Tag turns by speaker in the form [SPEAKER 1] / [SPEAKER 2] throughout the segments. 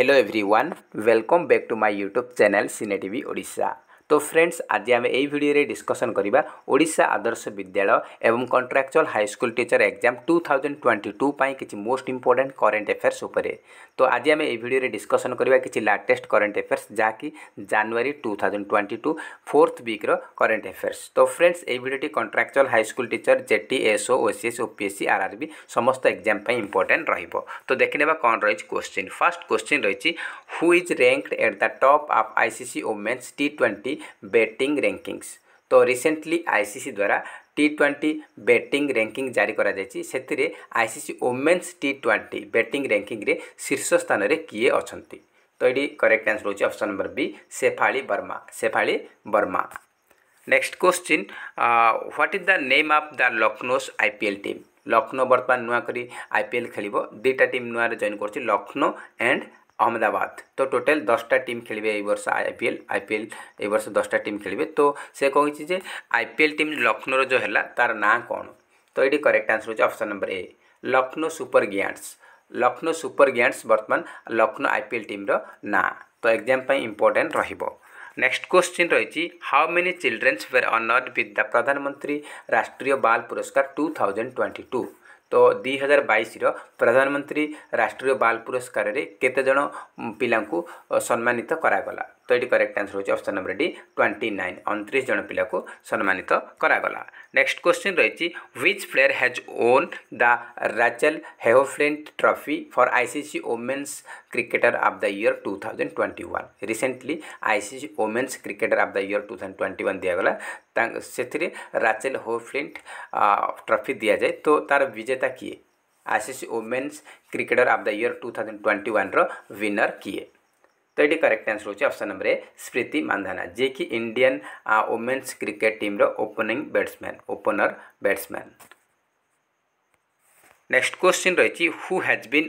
[SPEAKER 1] Hello everyone welcome back to my YouTube channel cine T Odisha তো friends ଆଜି ଆମେ ଏହି ଭିଡ଼ିଓରେ ଡିସ୍କସନ୍ କରିବା ଓଡ଼ିଶା ଆଦର୍ଶ ବିଦ୍ୟାଳୟ ଏବଂ contractual high school teacher exam two thousand twenty two ପାଇଁ କିଛି ମୋଷ୍ଟ ଇମ୍ପୋର୍ଟାଣ୍ଟ କରେଣ୍ଟ ଆଫେୟାର୍ସ ଉପରେ ତ ଆଜି ଆମେ ଏହି ଭିଡ଼ିଓରେ ଡିସ୍କସନ୍ କରିବା କିଛି ଲାଟେଷ୍ଟ କରେଣ୍ଟ ଆଫେୟାର୍ସ ଯାହାକି January two thousand twenty two fourth ୱିକ୍ର କରେଣ୍ଟ ଆଫେୟାର୍ସ ତ ଫ୍ରେଣ୍ଡସ୍ ଏହି ଭିଡ଼ିଓଟି contractual high school teacher JT SO OCS OPSC RRB ସମସ୍ତ ଏକ୍ଜାମ୍ ପାଇଁ ଇମ୍ପୋର୍ଟାଣ୍ଟ ରହିବ ତ ଦେଖିନେବା କ'ଣ ରହିଛି କୋଶ୍ଚିନ୍ ଫାର୍ଷ୍ଟ କୋଶ୍ଚିନ୍ ରହିଛି who is ranked at the top of ICC women's T twenty batting rankings তো রিসেন্টলি আইসিসি ଦ୍ୱାରା ଟି ଟ୍ୱେଣ୍ଟି ବେଟିଂ ର୍ୟାଙ୍କିଂ ଜାରି କରାଯାଇଛି ସେଥିରେ ICC women's T twenty batting ର୍ୟାଙ୍କିଂରେ ଶୀର୍ଷ ସ୍ଥାନରେ କିଏ ଅଛନ୍ତି ତ ଏଇଠି କରେକ୍ଟ ଆନ୍ସର ହେଉଛି option number B Shafali Verma Shafali Verma next question what is the name of the Lucknow's I P L team Lucknow ବର୍ତ୍ତମାନ ନୂଆ କରି ଆଇ ପି ଏଲ୍ ଖେଳିବ ଦୁଇଟା ଟିମ୍ ନୂଆରେ ଜଏନ୍ କରୁଛି ଲକ୍ଷ୍ନୋ ଆଣ୍ଡ আহমেদাবাদ তো টোটাল দশটা টিম খেলবে এই বর্ষ আইপিএল আইপিএল এই বর্ষ দশটা টিম খেলবে তো সে কহিছি যে আইপিএল টিম লক্ষ্ণৌর যে হল তার না কোণ তো এটি করেক্ট আনসর হচ্ছে অপশন নম্বর এ লক্ষ্ণৌ সুপর গিয়ান্স লক্ষ্ণৌ সুপর গিয়ান্স বর্তমান লক্ষ্ণৌ আইপিএল টিমর না তো এক্সাম পাই ইম্পর্টাট রহব নেক্সট কোশ্চিন রয়েছে how many children's ওয়ের অনর্ড with the প্রধানমন্ত্রী রাষ্ট্রীয় বাল পুরস্কার টু থাউজেন্ড টোয়েন্টি টু ତ ଦୁଇ ହଜାର ବାଇଶର ପ୍ରଧାନମନ୍ତ୍ରୀ ରାଷ୍ଟ୍ରୀୟ ବାଲ୍ ପୁରସ୍କାରରେ କେତେଜଣ ପିଲାଙ୍କୁ ସମ୍ମାନିତ କରାଗଲା तो ये करेक्ट आंसर होती option number D twenty nine अंतरीश जन पिला को सम्मानित करागला नेक्स्ट क्वेश्चन रही which player has won the Rachael Heyhoe Flint trophy for ICC women's cricketer of the year two thousand twenty one recently ICC women's cricketer of the year two thousand twenty one दिगला से Rachael होफ्लिंट trophy दि जाए तो तार विजेता किए ICC women's cricketer of the year two thousand twenty one winner किए तो ये करेक्ट आंसर होगी option number A Smriti Mandhana जे कि इंडियन वोमेन्स क्रिकेट टीम रो opening batsman opener batsman next question रही who has been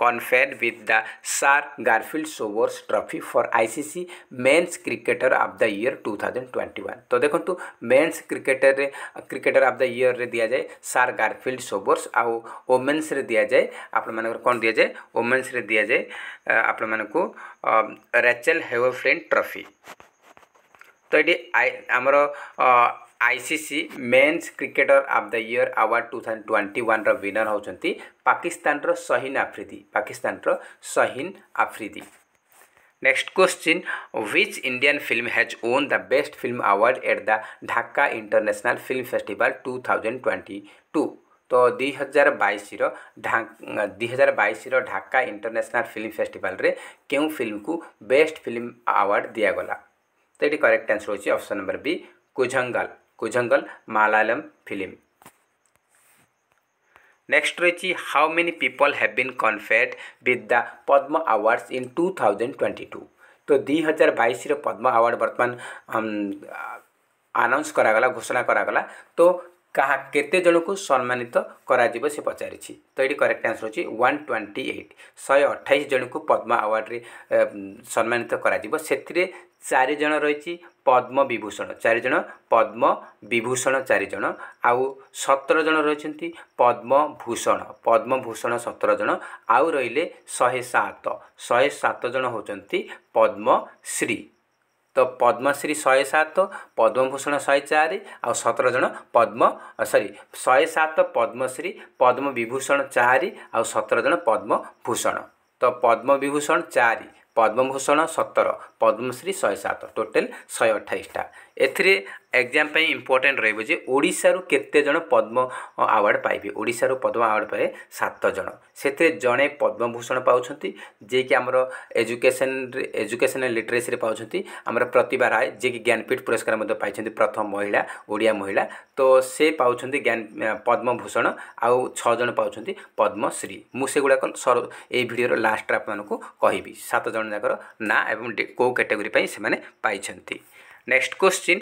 [SPEAKER 1] conferred with the sir Garfield Sobers trophy for ICC men's cricketer of the year two thousand twenty one तो देखो men's cricketer cricketer of the year रे दि जाए सार Garfield सोवर्स आउ women's रे दि जाए आपण मान कौन दि जाए ओमेन्स रे दि जाए आपण मान रेचेल हेवरफ्रेंड ट्रफी तो ये आमर ICC men's cricketer of the year award two thousand twenty ୱାନ୍ର ୱିନର୍ ହେଉଛନ୍ତି ପାକିସ୍ତାନର ସହିନ ଆଫ୍ରିଦି ପାକିସ୍ତାନର Shaheen Afridi next question which Indian film has won the best film award at the Dhaka international film festival two thousand twenty two ତ ଦୁଇ ହଜାର ବାଇଶର ଦୁଇ ହଜାର ବାଇଶର ଢାକା ଇଣ୍ଟରନ୍ୟାସନାଲ୍ ଫିଲ୍ମ ଫେଷ୍ଟିଭାଲ୍ରେ କେଉଁ ଫିଲ୍ମକୁ ବେଷ୍ଟ ଫିଲ୍ମ ଆୱାର୍ଡ଼ ଦିଆଗଲା ତ ଏଠି କରେକ୍ଟ ଆନ୍ସର୍ ହେଉଛି option number B କୁଝଙ୍ଗଲ Koozhangal Malayalam film next रही how many people have been conferred with the Padma awards in two thousand twenty two तो दुई हजार बैस पद्म आवार्ड बर्तमान आनाउंस करागला घोषणा करागला तो କାହା କେତେ ଜଣଙ୍କୁ ସମ୍ମାନିତ କରାଯିବ ସେ ପଚାରିଛି ତ ଏଠି କରେକ୍ଟ ଆନ୍ସର୍ ହେଉଛି ୱାନ୍ ଟ୍ୱେଣ୍ଟି ଏଇଟ୍ ଶହେ ଅଠାଇଶ ଜଣଙ୍କୁ ପଦ୍ମା ଆୱାର୍ଡ଼ରେ ସମ୍ମାନିତ କରାଯିବ ସେଥିରେ पद्म विभूषण चारिज रहि पद्मविभूषण चारि पद्मविभूषण चारिज आउ भूषण पद्म भूषण पद्मभूषण सतरज आउ रे श पद्मश्री त पद्मश्री श पद्मभूषण शारि आउ सतरज पद्म सरी शे सत पद्मश्री पद्मविभूषण चारिउ सतरज पद्मभूषण त पद्मविभूषण पद्म भूषण सतर ପଦ୍ମଶ୍ରୀ ଶହେ ସାତ ଟୋଟାଲ୍ ଶହେ ଅଠାଇଶଟା ଏଥିରେ ଏକ୍ଜାମ୍ ପାଇଁ ଇମ୍ପୋର୍ଟାଣ୍ଟ ରହିବ ଯେ ଓଡ଼ିଶାରୁ କେତେ ଜଣ ପଦ୍ମ ଆୱାର୍ଡ଼ ପାଇବେ ଓଡ଼ିଶାରୁ ପଦ୍ମ ଆୱାର୍ଡ଼ ପାଏ ସାତ ଜଣ ସେଥିରେ ଜଣେ ପଦ୍ମଭୂଷଣ ପାଉଛନ୍ତି ଯିଏକି ଆମର ଏଜୁକେସନ୍ ଏଜୁକେସନାଲ ଲିଟରେସିରେ ପାଉଛନ୍ତି ଆମର ପ୍ରତିଭା ରାୟ ଯିଏକି ଜ୍ଞାନପୀଠ ପୁରସ୍କାର ମଧ୍ୟ ପାଇଛନ୍ତି ପ୍ରଥମ ମହିଳା ଓଡ଼ିଆ ମହିଳା ତ ସେ ପାଉଛନ୍ତି ଜ୍ଞାନ ପଦ୍ମଭୂଷଣ ଆଉ ଛଅ ଜଣ ପାଉଛନ୍ତି ପଦ୍ମଶ୍ରୀ ମୁଁ ସେଗୁଡ଼ାକ ସର ଏଇ ଭିଡ଼ିଓର ଲାଷ୍ଟରେ ଆପଣମାନଙ୍କୁ କହିବି ସାତ ଜଣ ଯାକର ନାଁ ଏବଂ କେଉଁ କାଟାଗୋରୀ ପାଇଁ ସେମାନେ ପାଇଛନ୍ତି next question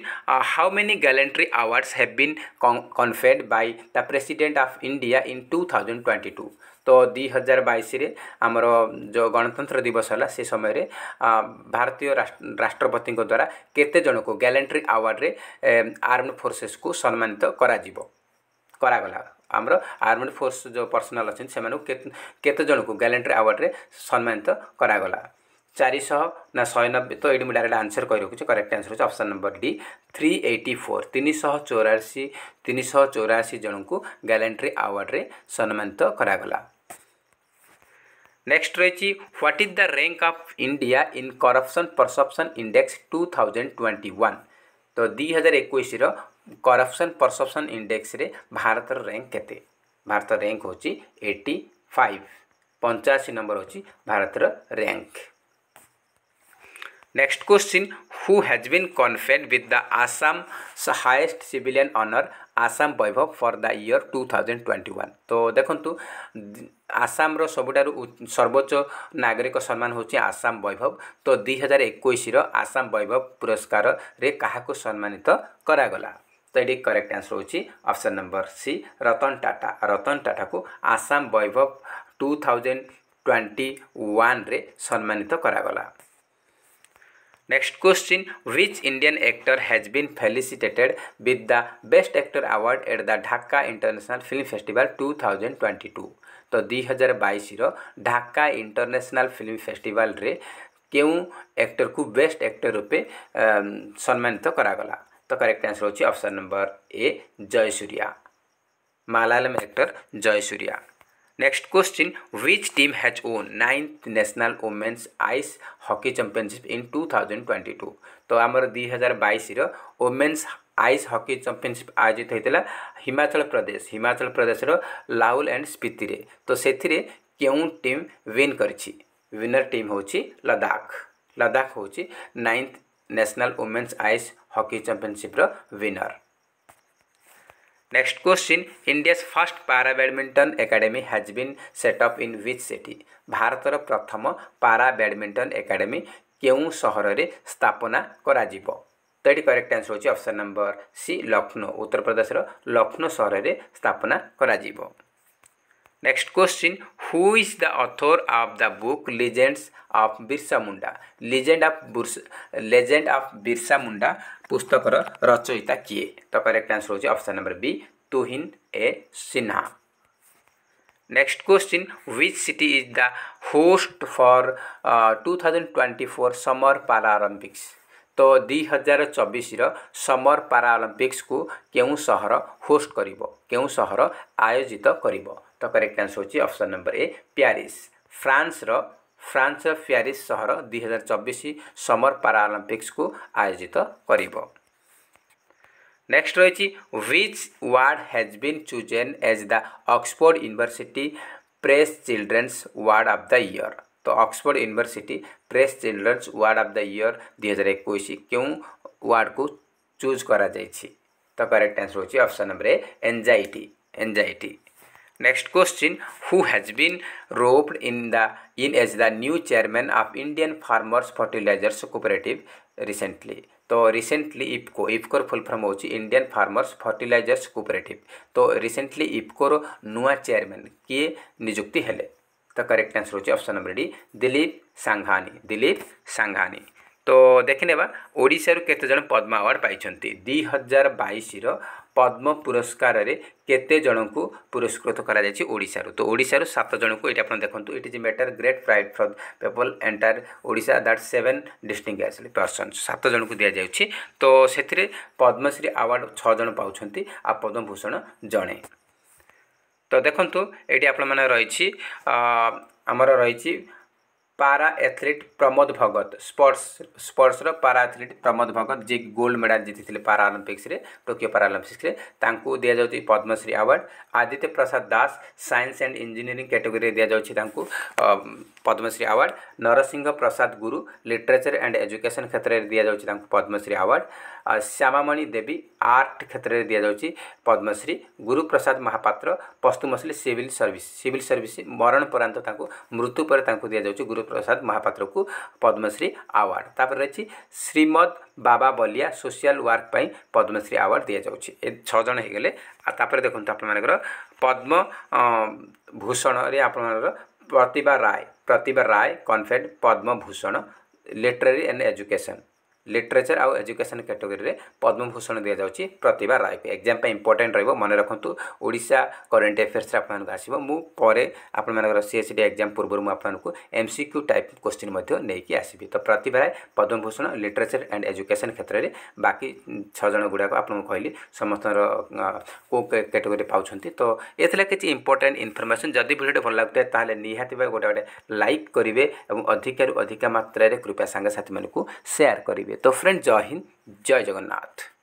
[SPEAKER 1] how many gallantry awards have been conferred by the president of India in two thousand twenty two ତ ଦୁଇ ହଜାର ବାଇଶରେ ଆମର ଯେଉଁ ଗଣତନ୍ତ୍ର ଦିବସ ହେଲା ସେ ସମୟରେ ଭାରତୀୟ ରାଷ୍ଟ୍ରପତିଙ୍କ ଦ୍ୱାରା କେତେ ଜଣଙ୍କୁ ଗ୍ୟାଲେଣ୍ଟ୍ରି ଆୱାର୍ଡ଼ରେ ଆର୍ମଡ୍ ଫୋର୍ସେସ୍କୁ ସମ୍ମାନିତ କରାଯିବ କରାଗଲା ଆମର ଆର୍ମଡ୍ ଫୋର୍ସ ଯେଉଁ ପର୍ସନାଲ୍ ଅଛନ୍ତି ସେମାନଙ୍କୁ କେତେ ଜଣଙ୍କୁ ଗ୍ୟାଲେଣ୍ଟ୍ରି ଆୱାର୍ଡ଼ରେ ସମ୍ମାନିତ କରାଗଲା ଚାରିଶହ ନା ଶହେ ନବେ ତ ଏଇଠି ମୁଁ ଡାଇରେକ୍ଟ ଆନ୍ସର୍ କରି ରଖୁଛି କରେକ୍ଟ ଆନ୍ସର୍ ହେଉଛି option number D three eighty four ତିନିଶହ ଚଉରାଅଶୀ ତିନିଶହ ଚଉରାଅଶୀ ଜଣଙ୍କୁ ଗ୍ୟାଲେଣ୍ଟ୍ରି ଆୱାର୍ଡ଼ରେ ସମ୍ମାନିତ କରାଗଲା नेक्स्ट रही what is the rank of India in corruption perception index 2021 तो 2021 रो करप्शन परसेप्शन इंडेक्स रे भारत रैंक केते भारत रैंक होची 85 85 नंबर होची भारत rank next question who has been conferred with the Assam highest civilian honour Assam Baibhav for the year two thousand twenty one त देख्नु आसाम सबुठु सर्वोच्च नागरिक सम्मान हेर्नु आसाम वैभव त दुई हजार एकैस आसाम वैभव पुरस्कारले को सम्मानित गरागला करेक्ट आन्सर हुन्छ option number C Ratan Tata Ratan Tata को Assam Baibhav two thousand twenty वान्रे सम्मानित गराला Next question Which Indian actor has been felicitated with the Best Actor Award at the Dhaka International Film Festival 2022? ତ ଦୁଇ ହଜାର ବାଇଶର ଢାକା ଇଣ୍ଟରନ୍ୟାସନାଲ୍ ଫିଲ୍ମ ଫେଷ୍ଟିଭାଲରେ କେଉଁ ଆକ୍ଟରକୁ ବେଷ୍ଟ ଆକ୍ଟର ରୂପେ ସମ୍ମାନିତ କରାଗଲା ତ କରେକ୍ଟ ଆନ୍ସର ହେଉଛି option number A Jayasurya Malayalam actor Jayasurya next question which team has won ninth national women's ice hockey championship in two twenty two तो आमर दुई हजार बैस रोमेन्स आइस हकी चैंपियनशिप आयोजित होता हिमाचल प्रदेश हिमाचल प्रदेश लाउल एंड स्पीति रे तो से क्यों टीम विन कर विनर टीम हूँ लदाख लदाख हूँ ninth national women's ice hockey ଚାମ୍ପିଅନସିପ୍ର winner Next question India's first para badminton academy has been set up in which city? ଭାରତର ପ୍ରଥମ ପାରା ବ୍ୟାଡ଼ମିଣ୍ଟନ ଏକାଡେମୀ କେଉଁ ସହରରେ ସ୍ଥାପନା କରାଯିବ ତ ଏଠି କରେକ୍ଟ ଆନ୍ସର ହେଉଛି ଅପସନ୍ ନମ୍ବର ସି ଲକ୍ଷ୍ନୌ ଉତ୍ତରପ୍ରଦେଶର ଲକ୍ଷ୍ନୌ ସହରରେ ସ୍ଥାପନା କରାଯିବ next question who is the author of the book legends of Birsa Munda legend of legend of Birsa Munda पुस्तक र रचयिता किए त करेक्ट आन्सर हो option number B Tuhin A Sinha next question which city is the host for two thousand twenty four summer त दुई हजार चौबिसर र summer पाराअलम्पिक केही सहर होस्ट गरौँ सहर आयोजित गरिब त करेक्ट आन्सर हुन्छ option number A Paris France र ଫ୍ରାନ୍ସର ପ୍ୟାରିସ୍ ସହର ଦୁଇହଜାର ଚବିଶ ସମର ପାରାଅଲମ୍ପିକ୍ସକୁ ଆୟୋଜିତ କରିବ ନେକ୍ସଟ ରହିଛି which word has been chosen as the Oxford University Press children's word of the year ତ Oxford University Press children's word of the year ଦୁଇହଜାର ଏକୋଇଶ କେଉଁ ୱାର୍ଡ଼କୁ ଚୁଜ୍ କରାଯାଇଛି ତ କରେକ୍ଟ ଆନ୍ସର ହେଉଛି option number anxiety anxiety next question who has been roped in the in as the new chairman of Indian farmers fertilisers cooperative recently तो recently IFFCO इफ्कोर full form हो इंडियन फार्मर्स फर्टिलाइजर्स कोऑपरेटिव तो recently इफ्कोर नुआ chairman किए निजुक्ति हेले तो correct answer option number D Dilip Sanghani Dilip Sanghani তো ଦେଖିନେବା ଓଡ଼ିଶାରୁ କେତେଜଣ ପଦ୍ମ ଆୱାର୍ଡ଼ ପାଇଛନ୍ତି ଦୁଇ ହଜାର ବାଇଶର ପଦ୍ମ ପୁରସ୍କାରରେ କେତେ ଜଣଙ୍କୁ ପୁରସ୍କୃତ କରାଯାଇଛି ଓଡ଼ିଶାରୁ ତ ଓଡ଼ିଶାରୁ ସାତ ଜଣଙ୍କୁ ଏଇଠି ଆପଣ ଦେଖନ୍ତୁ it is matter great pride for people entire Odisha that seven distinguishedly persons ସାତ ଜଣଙ୍କୁ ଦିଆଯାଉଛି ତ ସେଥିରେ ପଦ୍ମଶ୍ରୀ ଆୱାର୍ଡ଼ ଛଅ ଜଣ ପାଉଛନ୍ତି ଆଉ ପଦ୍ମଭୂଷଣ ଜଣେ ତ ଦେଖନ୍ତୁ ଏଇଠି ଆପଣମାନେ ରହିଛି ଆମର ରହିଛି para athlete Pramod Bhagat sports ସ୍ପୋର୍ଟସ୍ର ପାରା ଆଥଲିଟ୍ ପ୍ରମୋଦ ଭଗତ ଯିଏକି ଗୋଲ୍ଡ ମେଡ଼ାଲ୍ ଜିତିଥିଲେ ପାରାଅଲିମ୍ପିକ୍ସରେ ଟୋକିଓ ପାରାଅଲିମ୍ପିକ୍ସରେ ତାଙ୍କୁ ଦିଆଯାଉଛି Padma Shri award Aditya Prasad Das science and engineering କାଟେଗୋରୀରେ ଦିଆଯାଉଛି ତାଙ୍କୁ पद्मश्री अवार्ड नरसिंह प्रसाद गुरु लिटरेचर लिट्रेचर एन्ड एजुकेसन क्षेत्रले दि पद्मश्री अवर्ड श्यमामी देवी आर्ट क्षेत्र क्षेत्रले दि पद्मश्री गुरुप्रसाद महापात्र पस्तुमशल सिविल सर्विस सिविल सर्विस मरण परान्त मृत्यु पर दिउँछु गुरुप्रसाद को पद्मश्री अवार्ड अवारड त श्रीमद बाबा बलिया सोसिया वर्कपा पद्मश्री अवार्ड अवर्ड दिन्छ छजन हुन्छ पद्म भूषण भूषणले Pratibha Ray Pratibha Ray conferred Padma Bhushan literary and education literature ଆଉ ଏଜୁକେସନ୍ କାଟେଗୋରୀରେ ପଦ୍ମଭୂଷଣ ଦିଆଯାଉଛି ପ୍ରତିଭା ରାୟକୁ ଏକ୍ଜାମ୍ ପାଇଁ ଇମ୍ପୋର୍ଟାଣ୍ଟ ରହିବ ମନେ ରଖନ୍ତୁ ଓଡ଼ିଶା କରେଣ୍ଟ ଆଫେୟାର୍ସରେ ଆପଣମାନଙ୍କୁ ଆସିବ ମୁଁ ପରେ ଆପଣମାନଙ୍କର ସି ଏସ୍ ଡି ଏକ୍ଜାମ୍ ପୂର୍ବରୁ ମୁଁ ଆପଣଙ୍କୁ M C Q type question ମଧ୍ୟ ନେଇକି ଆସିବି ତ Pratibha Ray Padma Bhushan literature and education କ୍ଷେତ୍ରରେ ବାକି ଛଅ ଜଣ ଗୁଡ଼ାକ ଆପଣଙ୍କୁ କହିଲି ସମସ୍ତଙ୍କର କେଉଁ କାଟେଗୋରୀ ପାଉଛନ୍ତି ତ ଏ ଥିଲା କିଛି ଇମ୍ପୋର୍ଟାଣ୍ଟ ଇନଫର୍ମେସନ୍ ଯଦି ଭିଡ଼ିଓଟି ଭଲ ଲାଗୁଥାଏ ତାହେଲେ ନିହାତି ଭାବେ ଗୋଟେ ଗୋଟେ ଲାଇକ୍ କରିବେ ଏବଂ ଅଧିକାରୁ ଅଧିକା ମାତ୍ରାରେ କୃପା ସାଙ୍ଗସାଥିମାନଙ୍କୁ ସେୟାର କରିବେ तो फ्रेंड जय हिंद जय जगन्नाथ